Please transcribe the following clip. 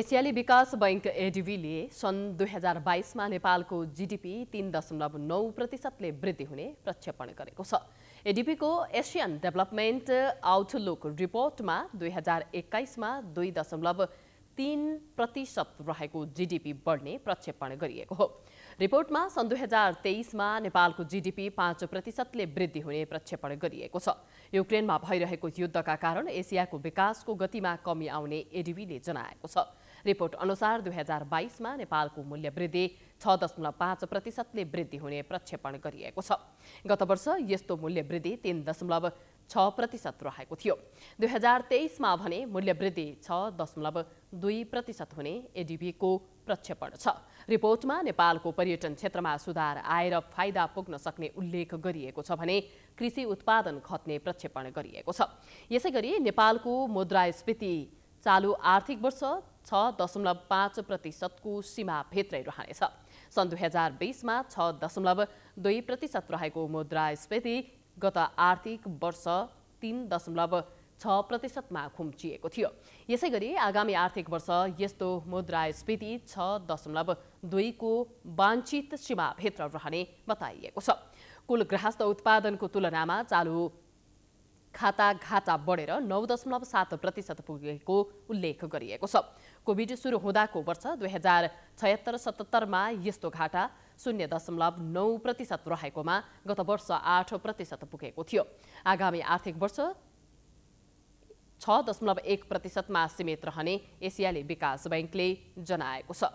एसियाली विकास बैङ्क एडिबीले सन् दुई हजार बाइसमा नेपालको जिडिपी तीन दशमलव नौ प्रतिशतले वृद्धि हुने प्रक्षेपण गरेको छ एडिबीको एसियन डेभलपमेन्ट आउटलुक रिपोर्टमा दुई हजार एक्काइसमा दुई दशमलव तीन प्रतिशत रहेको जिडिपी बढ्ने प्रक्षेपण गरिएको हो रिपोर्टमा सन् दुई हजार तेइसमा नेपालको जिडिपी पाँच प्रतिशतले वृद्धि हुने प्रक्षेपण गरिएको छ युक्रेनमा भइरहेको युद्धका कारण एसियाको विकासको गतिमा कमी आउने एडिबीले जनाएको छ रिपोर्ट अनुसार दुई हजार बाइसमा नेपालको मूल्य वृद्धि छ दशमलव पाँच प्रतिशतले वृद्धि हुने प्रक्षेपण गरिएको छ गत वर्ष यस्तो मूल्य वृद्धि तिन दशमलव छ प्रतिशत रहेको थियो दुई हजार तेइसमा भने मूल्य वृद्धि छ दशमलव दुई प्रतिशत हुने एडिबीको प्रक्षेपण छ रिपोर्टमा नेपालको पर्यटन क्षेत्रमा सुधार आएर फाइदा पुग्न सक्ने उल्लेख गरिएको छ भने कृषि उत्पादन खत्ने प्रक्षेपण गरिएको छ यसैगरी नेपालको मुद्रास्फीति चालु आर्थिक वर्ष छ दशमलव पाँच प्रतिशतको सीमाभित्रै रहनेछ सन् दुई हजार बिसमा छ दशमलव दुई प्रतिशत रहेको मुद्रास्फीति गत आर्थिक वर्ष तिन दशमलव छ प्रतिशतमा खुम्चिएको थियो यसै गरी आगामी आर्थिक वर्ष यस्तो मुद्रास्फीति छ दशमलव दुईको वाञ्छित सीमाभित्र रहने बताइएको छ कुल ग्राहस्थ उत्पादनको तुलनामा चालु खाता घाटा बढेर नौ दशमलव सात प्रतिशत पुगेको उल्लेख गरिएको छ कोभिड सुरु हुँदाको वर्ष दुई हजार छयत्तर सतहत्तरमा यस्तो घाटा शून्य दशमलव नौ प्रतिशत रहेकोमा गत वर्ष आठ प्रतिशत पुगेको थियो आगामी आर्थिक वर्ष छ दशमलव एक प्रतिशतमा सीमित रहने एसियाली विकास ब्याङ्कले जनाएको छ